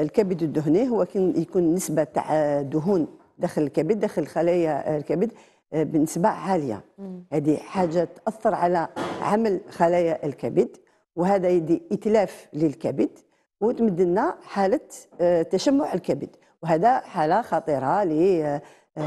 الكبد الدهني هو كي يكون نسبه تاع دهون داخل الكبد داخل خلايا الكبد آه، بنسبه عاليه هذه حاجه تاثر على عمل خلايا الكبد وهذا يدي اتلاف للكبد وتمد لنا حاله آه، تشمع الكبد وهذا حاله خطيره ل آه،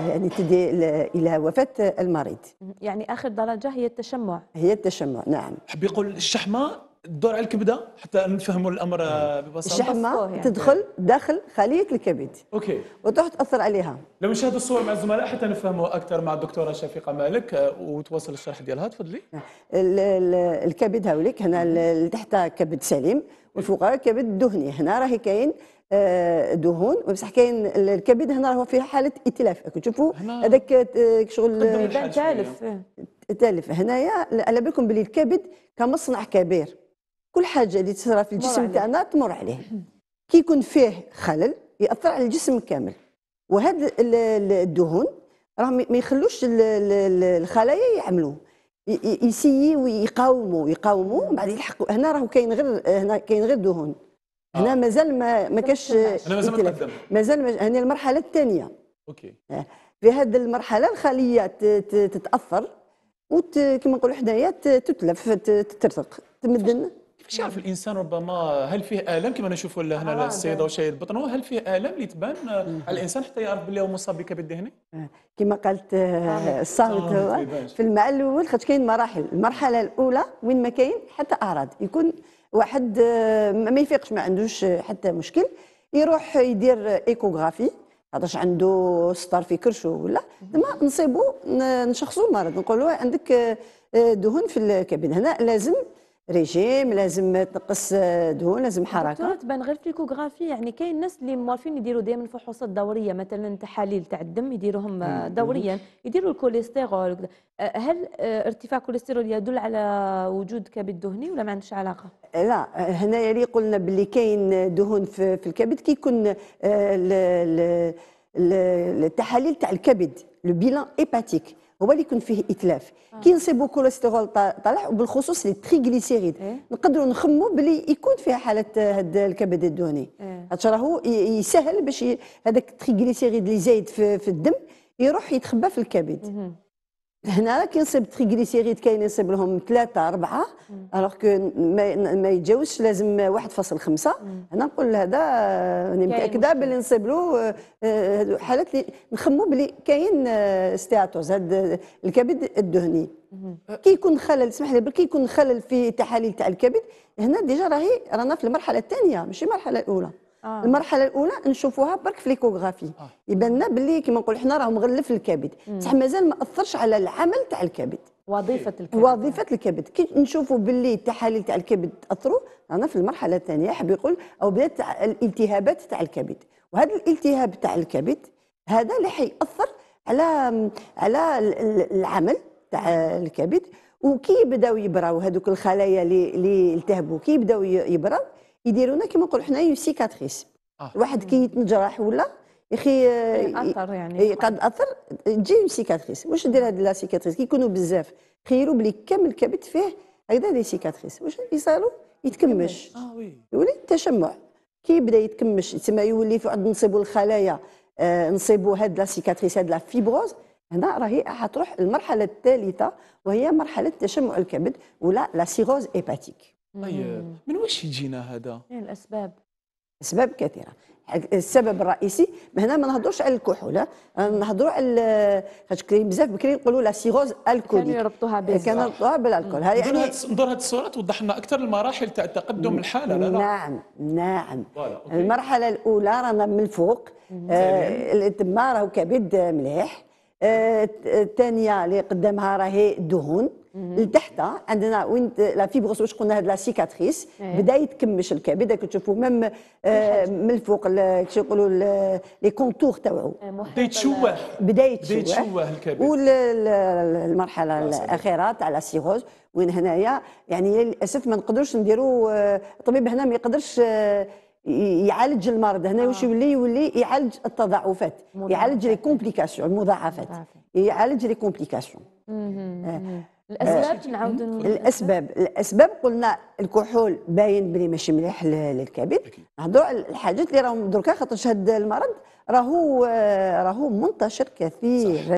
يعني تدي الى وفاه المريض يعني اخر درجه هي التشمع هي التشمع نعم حب يقول الشحمه الدور على الكبده حتى نفهموا الامر آه. ببساطه الشحمه يعني. تدخل داخل خليه الكبد اوكي وتروح تاثر عليها لو نشاهدوا الصور مع الزملاء حتى نفهموا اكثر مع الدكتوره شفيقه مالك آه، وتواصل الشرح ديالها تفضلي نعم. الكبد هاوليك هنا اللي تحتها كبد سليم والفوق كبد دهني هنا راهي كاين آه، دهون وبصح كاين الكبد هنا راهو في حاله اتلاف تشوفوا هذاك شغل تالف تالف هنايا على بالكم بلي الكبد كمصنع كبير كل حاجه اللي تصرى في الجسم تاعنا تمر عليه كي يكون فيه خلل ياثر على الجسم كامل وهاد الدهون راهم ما يخلوش الخلايا يعملوا يسيي ويقاوموا يقاوموا من بعد يلحقوا هنا راهو كاين غير هنا كاين غير دهون آه. هنا آه. مازال ما ما كاش هنا مازال ما تقدم مازال ما هنا المرحله الثانيه اوكي آه. في هذه المرحله الخليه تتاثر وكما نقولوا حنايا تتلف تترتق تمدن كيفاش يعرف نعم. الانسان ربما هل فيه الم كما نشوف هنا آه، السيده وشاهد نعم. بطنه هل فيه الم اللي تبان على الانسان حتى يعرف باللي هو مصاب بكبد دهني آه، كما قالت آه، الصامت في الماء الاول خاطر كاين مراحل المرحله الاولى وين ما كاين حتى اعراض يكون واحد ما يفيقش ما عندوش حتى مشكل يروح يدير ايكوغرافي هذاش عنده سطر في كرشه ولا تما نصيبو نشخصو المرض نقولوا عندك دهون في الكبد هنا لازم ريجيم لازم تنقص دهون لازم حركه تبان غير الكوغرافي يعني كاين الناس اللي موالفين يديروا دائما الفحوصات دوريه مثلا تحاليل تاع الدم يديروهم دوريا يديروا الكوليسترول هل ارتفاع الكوليسترول يدل على وجود كبد دهني ولا ما عندش علاقه لا هنايا اللي قلنا باللي كاين دهون في, الكبد كيكون التحاليل آه، تاع الكبد لو بيلان ايباتيك هو اللي يكون فيه اتلاف آه. كي نصيبوا كوليسترول طالع وبالخصوص لي تريغليسيريد إيه؟ نقدروا نخمو بلي يكون فيها حاله هاد الكبد الدهني إيه؟ راهو يسهل باش هذاك التريغليسيريد اللي زايد في, في الدم يروح يتخبى في الكبد هنا راه كينصيب تريغليسيريد كاين ينصيب لهم ثلاثة أربعة ألوغ كو ما يتجاوزش لازم واحد فاصل خمسة هنا نقول هذا راني يعني متأكدة باللي نصيب له حالات اللي نخمو بلي كاين ستياتوز آه، هاد الكبد الدهني كي يكون خلل اسمح لي كي يكون خلل في تحاليل تاع الكبد هنا ديجا راهي رانا في المرحلة الثانية ماشي المرحلة الأولى آه. المرحله الاولى نشوفوها برك في ليكوغرافي آه. يبان لنا باللي كما نقول حنا راه مغلف الكبد بصح مازال ما اثرش على العمل تاع الكبد وظيفه إيه، الكبد وظيفه الكبد كي نشوفوا باللي التحاليل تاع الكبد تاثروا رانا في المرحله الثانيه حاب يقول او بدات الالتهابات تاع الكبد وهذا الالتهاب تاع الكبد هذا اللي حيأثر على على العمل تاع الكبد وكي بداو يبراو هذوك الخلايا اللي التهبوا كي بداو يبراو يديرونا كما نقولوا حنايا سيكاتريس آه. واحد كي يتنجرح ولا يخي اثر يعني قد اثر تجي سيكاتريس واش دير هاد لا سيكاتريس كيكونوا بزاف خيروا بلي كامل الكبد فيه هكذا دي سيكاتريس واش يصيروا يتكمش اه وي يولي التشمع كي يبدا يتكمش تما يولي في عند نصيبوا الخلايا آه، نصيبوا هاد لا سيكاتريس هاد لا فيبروز هنا راهي حتروح المرحله الثالثه وهي مرحله تشمع الكبد ولا لا سيروز ايباتيك طيب من واش يجينا هذا؟ إيه، الاسباب اسباب كثيره السبب الرئيسي هنا ما نهضروش على الكحول نهضروا على كاين بزاف بكري نقولوا لا سيغوز الكولي كانوا يربطوها كانوا يربطوها بالالكول هذه يعني نظر هذه الصوره توضح لنا اكثر المراحل تاع تقدم الحاله لا لا نعم نعم المرحله الاولى رانا من الفوق تما آه، راهو كبد مليح آه، الثانيه اللي قدامها راهي دهون لتحت عندنا وين لا فيبروس واش قلنا هاد لا سيكاتريس إيه. بدا يتكمش الكبد داك تشوفوا ميم آه، من الفوق كي يقولوا لي كونتور تاعو آه، بدا يتشوه بدا يتشوه الكبد والمرحله الاخيره تاع لا سيروز وين هنايا يعني للاسف ما نقدروش نديروا آه، الطبيب هنا ما يقدرش يعالج المرض هنا واش يولي يولي يعالج التضاعفات يعالج لي كومبليكاسيون المضاعفات يعالج لي كومبليكاسيون الاسباب آه. نعاودوا الاسباب الاسباب قلنا الكحول باين بلي ماشي مليح للكبد نهضروا على الحاجات اللي راهم دركا خاطرش هذا المرض راهو آه، راهو منتشر كثيرا